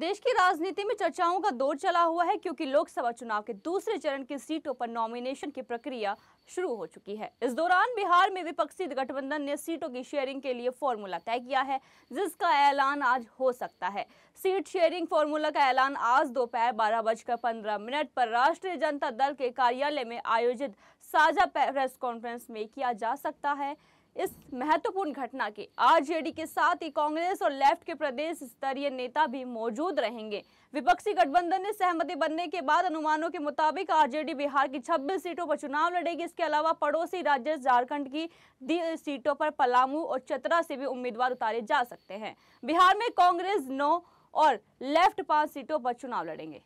देश की राजनीति में चर्चाओं का दौर चला हुआ है क्योंकि लोकसभा चुनाव के दूसरे चरण की सीटों पर नॉमिनेशन की प्रक्रिया शुरू हो चुकी है इस दौरान बिहार में विपक्षी गठबंधन ने सीटों की शेयरिंग के लिए फॉर्मूला तय किया है जिसका ऐलान आज हो सकता है सीट शेयरिंग फॉर्मूला का ऐलान आज दोपहर बारह बजकर पंद्रह मिनट पर राष्ट्रीय जनता दल के कार्यालय में आयोजित साझा प्रेस कॉन्फ्रेंस में किया जा सकता है इस महत्वपूर्ण घटना के आरजेडी के साथ ही कांग्रेस और लेफ्ट के प्रदेश स्तरीय नेता भी मौजूद रहेंगे विपक्षी गठबंधन ने सहमति बनने के बाद अनुमानों के मुताबिक आरजेडी बिहार की 26 सीटों पर चुनाव लड़ेगी इसके अलावा पड़ोसी राज्य झारखंड की सीटों पर पलामू और चतरा से भी उम्मीदवार उतारे जा सकते हैं बिहार में कांग्रेस नौ और लेफ्ट पांच सीटों पर चुनाव लड़ेंगे